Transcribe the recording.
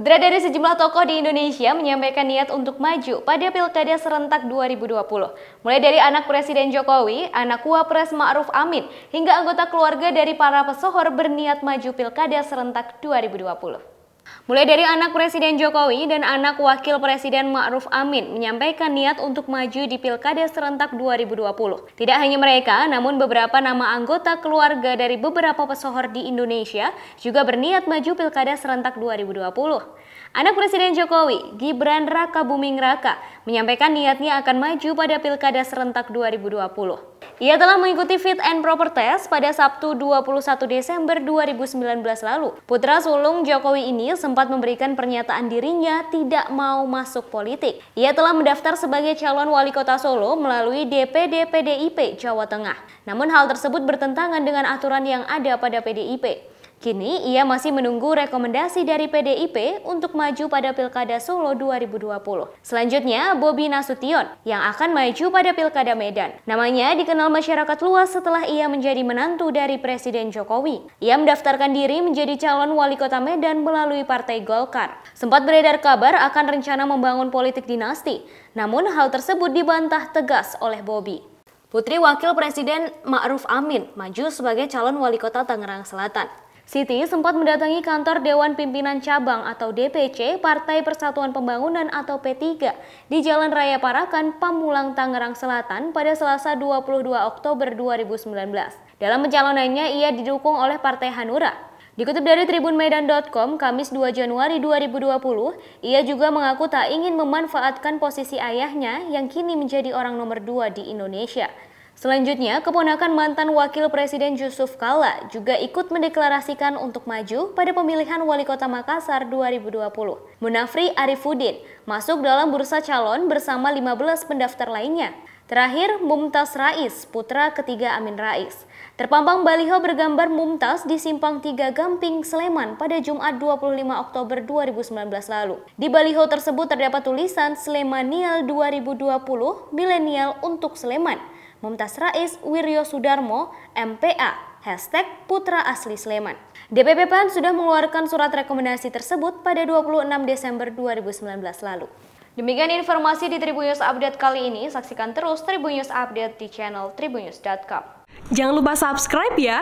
Putra dari sejumlah tokoh di Indonesia menyampaikan niat untuk maju pada Pilkada serentak 2020. Mulai dari anak Presiden Jokowi, anak Wapres Ma'ruf Amin, hingga anggota keluarga dari para pesohor berniat maju Pilkada serentak 2020. Mulai dari anak Presiden Jokowi dan anak Wakil Presiden Ma'ruf Amin menyampaikan niat untuk maju di Pilkada serentak 2020. Tidak hanya mereka, namun beberapa nama anggota keluarga dari beberapa pesohor di Indonesia juga berniat maju Pilkada serentak 2020. Anak Presiden Jokowi, Gibran Raka Buming Raka, menyampaikan niatnya akan maju pada Pilkada serentak 2020. Ia telah mengikuti fit and proper test pada Sabtu 21 Desember 2019 lalu. Putra sulung Jokowi ini sempat memberikan pernyataan dirinya tidak mau masuk politik. Ia telah mendaftar sebagai calon wali kota Solo melalui DPD PDIP Jawa Tengah. Namun hal tersebut bertentangan dengan aturan yang ada pada PDIP. Kini ia masih menunggu rekomendasi dari PDIP untuk maju pada Pilkada Solo 2020. Selanjutnya, Bobi Nasution yang akan maju pada Pilkada Medan. Namanya dikenal masyarakat luas setelah ia menjadi menantu dari Presiden Jokowi. Ia mendaftarkan diri menjadi calon wali kota Medan melalui Partai Golkar. Sempat beredar kabar akan rencana membangun politik dinasti, namun hal tersebut dibantah tegas oleh Bobi. Putri Wakil Presiden Ma'ruf Amin maju sebagai calon wali kota Tangerang Selatan. Siti sempat mendatangi kantor Dewan Pimpinan Cabang atau DPC Partai Persatuan Pembangunan atau P3 di Jalan Raya Parakan, Pamulang, Tangerang Selatan pada Selasa 22 Oktober 2019. Dalam pencalonannya, ia didukung oleh Partai Hanura. Dikutip dari tribunmedan.com, Kamis 2 Januari 2020, ia juga mengaku tak ingin memanfaatkan posisi ayahnya yang kini menjadi orang nomor dua di Indonesia. Selanjutnya, keponakan mantan Wakil Presiden Yusuf Kala juga ikut mendeklarasikan untuk maju pada pemilihan Wali Kota Makassar 2020. Munafri Arifuddin masuk dalam bursa calon bersama 15 pendaftar lainnya. Terakhir, Mumtaz Rais, putra ketiga Amin Rais. Terpampang baliho bergambar Mumtaz di Simpang Tiga Gamping, Sleman pada Jumat 25 Oktober 2019 lalu. Di baliho tersebut terdapat tulisan Slemanial 2020, Milenial untuk Sleman. Mumtaz Rais Wiryo Sudarmo, MPA, hashtag Putra Asli Sleman. DPP PAN sudah mengeluarkan surat rekomendasi tersebut pada 26 Desember 2019 lalu. Demikian informasi di Tribun News Update kali ini. Saksikan terus Tribun News Update di channel tribunnews.com. Jangan lupa subscribe ya.